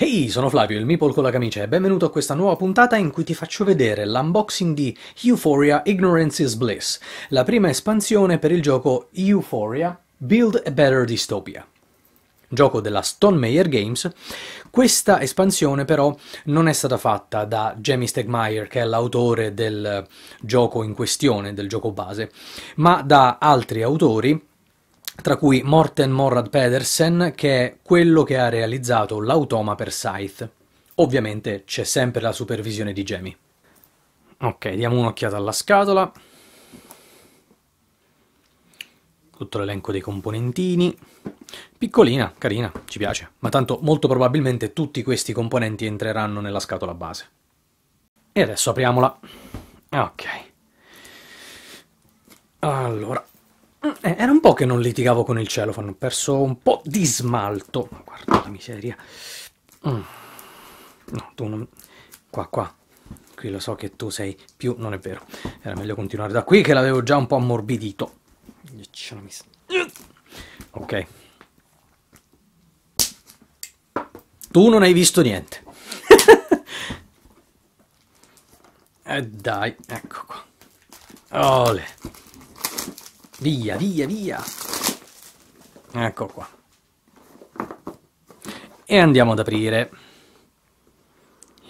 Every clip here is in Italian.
Ehi, hey, sono Flavio, il Meeple con la camicia, e benvenuto a questa nuova puntata in cui ti faccio vedere l'unboxing di Euphoria Ignorance is Bliss, la prima espansione per il gioco Euphoria Build a Better Dystopia. Gioco della Stonemeyer Games, questa espansione però non è stata fatta da Jamie Stegmaier, che è l'autore del gioco in questione, del gioco base, ma da altri autori tra cui Morten Morad Pedersen, che è quello che ha realizzato l'automa per Scythe. Ovviamente c'è sempre la supervisione di Jamie. Ok, diamo un'occhiata alla scatola. Tutto l'elenco dei componentini. Piccolina, carina, ci piace, ma tanto molto probabilmente tutti questi componenti entreranno nella scatola base. E adesso apriamola. Ok. Allora, eh, era un po' che non litigavo con il cielo, ho perso un po' di smalto. Ma guarda la miseria. Mm. No, tu non... Qua, qua. Qui lo so che tu sei più... Non è vero. Era meglio continuare da qui che l'avevo già un po' ammorbidito. Ok. Tu non hai visto niente. E eh dai, ecco qua. Ole. Via, via, via. Ecco qua. E andiamo ad aprire.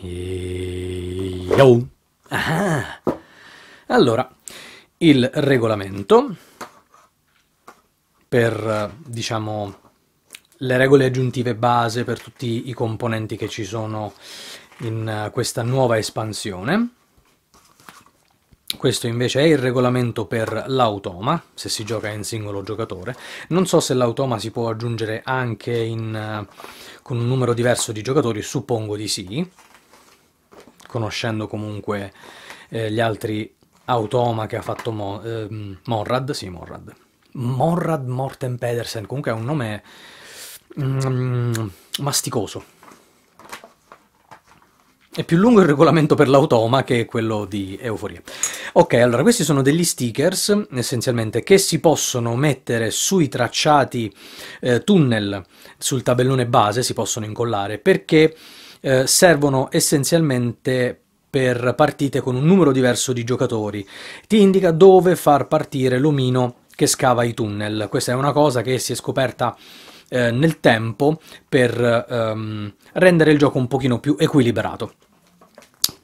E... Oh. Ah. Allora, il regolamento per, diciamo, le regole aggiuntive base per tutti i componenti che ci sono in eh, questa nuova espansione questo invece è il regolamento per l'automa, se si gioca in singolo giocatore. Non so se l'automa si può aggiungere anche in, eh, con un numero diverso di giocatori, suppongo di sì, conoscendo comunque eh, gli altri automa che ha fatto Mo, eh, Morrad, sì Morrad, Morrad Morten Pedersen, comunque è un nome mm, masticoso è più lungo il regolamento per l'automa che quello di Euforia. Ok, allora questi sono degli stickers essenzialmente che si possono mettere sui tracciati eh, tunnel sul tabellone base, si possono incollare perché eh, servono essenzialmente per partite con un numero diverso di giocatori. Ti indica dove far partire l'omino che scava i tunnel. Questa è una cosa che si è scoperta eh, nel tempo per ehm, rendere il gioco un pochino più equilibrato.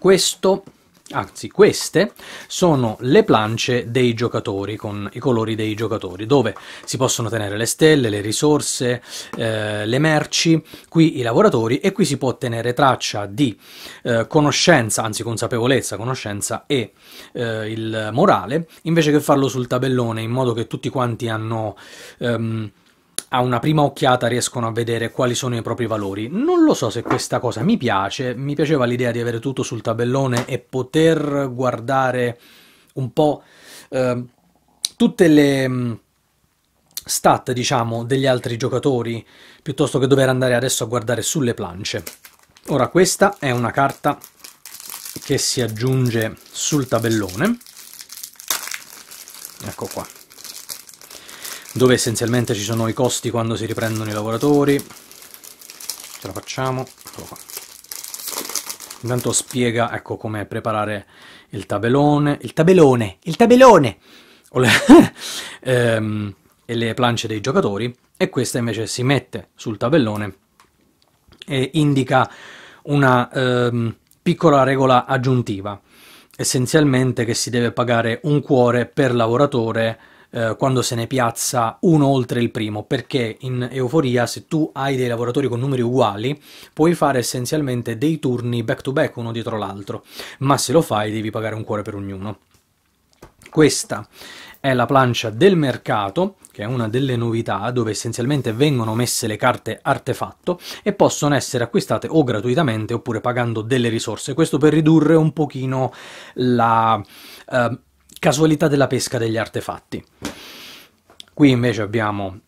Questo, anzi queste, sono le planche dei giocatori, con i colori dei giocatori, dove si possono tenere le stelle, le risorse, eh, le merci, qui i lavoratori e qui si può tenere traccia di eh, conoscenza, anzi consapevolezza, conoscenza e eh, il morale, invece che farlo sul tabellone, in modo che tutti quanti hanno... Ehm, a una prima occhiata riescono a vedere quali sono i propri valori. Non lo so se questa cosa mi piace, mi piaceva l'idea di avere tutto sul tabellone e poter guardare un po' eh, tutte le mm, stat, diciamo, degli altri giocatori, piuttosto che dover andare adesso a guardare sulle planche. Ora questa è una carta che si aggiunge sul tabellone. Ecco qua dove essenzialmente ci sono i costi quando si riprendono i lavoratori ce la facciamo intanto spiega ecco come preparare il tabellone il tabellone il tabellone le, ehm, e le planche dei giocatori e questa invece si mette sul tabellone e indica una ehm, piccola regola aggiuntiva essenzialmente che si deve pagare un cuore per lavoratore eh, quando se ne piazza uno oltre il primo, perché in Euforia se tu hai dei lavoratori con numeri uguali puoi fare essenzialmente dei turni back to back uno dietro l'altro, ma se lo fai devi pagare un cuore per ognuno. Questa è la plancia del mercato, che è una delle novità, dove essenzialmente vengono messe le carte artefatto e possono essere acquistate o gratuitamente oppure pagando delle risorse. Questo per ridurre un pochino la eh, casualità della pesca degli artefatti. Qui invece abbiamo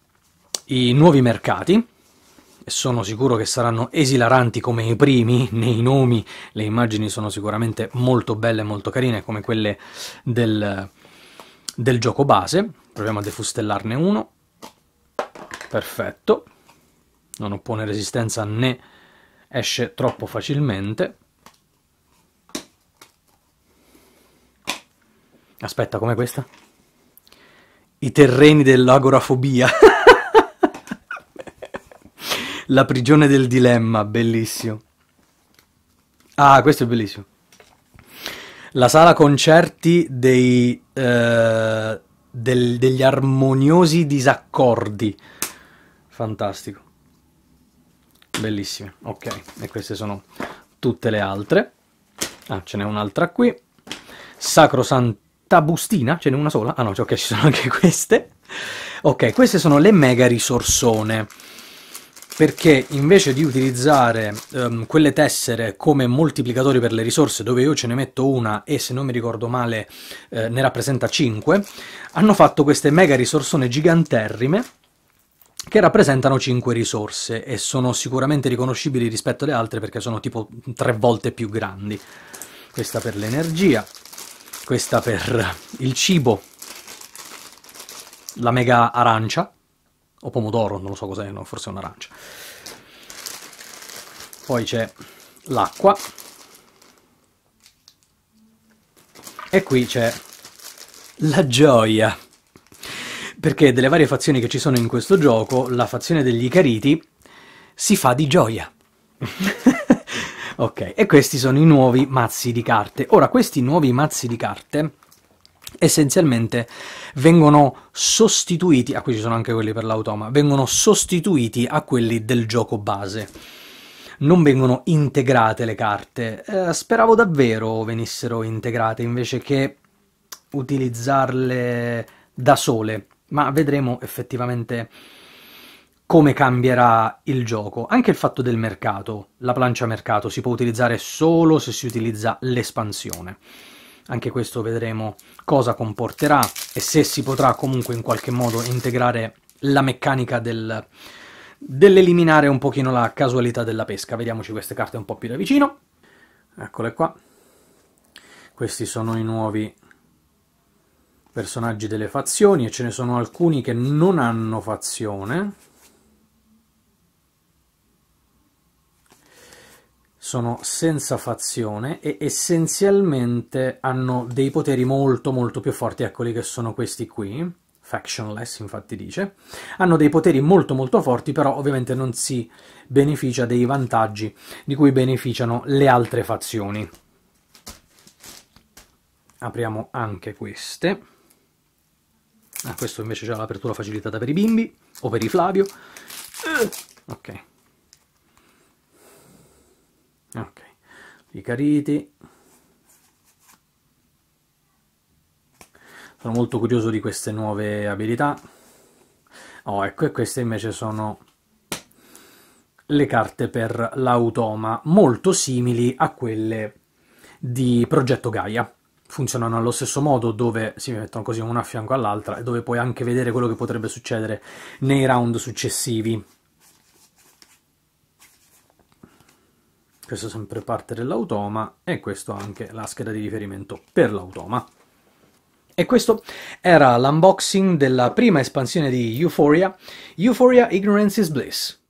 i nuovi mercati, e sono sicuro che saranno esilaranti come i primi nei nomi, le immagini sono sicuramente molto belle e molto carine come quelle del, del gioco base, proviamo a defustellarne uno, perfetto, non oppone resistenza né esce troppo facilmente, Aspetta, com'è questa? I terreni dell'agorafobia. La prigione del dilemma, bellissimo. Ah, questo è bellissimo. La sala concerti dei, eh, del, degli armoniosi disaccordi. Fantastico. Bellissime. Ok, e queste sono tutte le altre. Ah, ce n'è un'altra qui. Sacrosanto bustina, ce n'è una sola? Ah no, ok, ci sono anche queste. Ok, queste sono le mega risorsone, perché invece di utilizzare um, quelle tessere come moltiplicatori per le risorse, dove io ce ne metto una e se non mi ricordo male eh, ne rappresenta 5, hanno fatto queste mega risorsone giganterrime, che rappresentano 5 risorse e sono sicuramente riconoscibili rispetto alle altre perché sono tipo 3 volte più grandi. Questa per l'energia, questa per il cibo, la mega arancia, o pomodoro, non lo so cos'è, no, forse è un'arancia. Poi c'è l'acqua, e qui c'è la gioia. Perché delle varie fazioni che ci sono in questo gioco, la fazione degli Icariti si fa di gioia. ok, e questi sono i nuovi mazzi di carte. Ora, questi nuovi mazzi di carte essenzialmente vengono sostituiti, ah qui ci sono anche quelli per l'automa, vengono sostituiti a quelli del gioco base. Non vengono integrate le carte. Eh, speravo davvero venissero integrate invece che utilizzarle da sole, ma vedremo effettivamente come cambierà il gioco. Anche il fatto del mercato, la plancia mercato, si può utilizzare solo se si utilizza l'espansione. Anche questo vedremo cosa comporterà e se si potrà comunque in qualche modo integrare la meccanica del, dell'eliminare un pochino la casualità della pesca. Vediamoci queste carte un po' più da vicino. Eccole qua. Questi sono i nuovi personaggi delle fazioni e ce ne sono alcuni che non hanno fazione sono senza fazione e essenzialmente hanno dei poteri molto molto più forti eccoli che sono questi qui, factionless infatti dice, hanno dei poteri molto molto forti però ovviamente non si beneficia dei vantaggi di cui beneficiano le altre fazioni. Apriamo anche queste. Ah, questo invece c'è l'apertura facilitata per i bimbi o per i Flavio. Eh, ok ok i cariti sono molto curioso di queste nuove abilità oh ecco e queste invece sono le carte per l'automa molto simili a quelle di Progetto Gaia funzionano allo stesso modo, dove si mettono così una a fianco all'altra e dove puoi anche vedere quello che potrebbe succedere nei round successivi. questo è sempre parte dell'automa e questo anche la scheda di riferimento per l'automa. E questo era l'unboxing della prima espansione di Euphoria, Euphoria Ignorance is Bliss.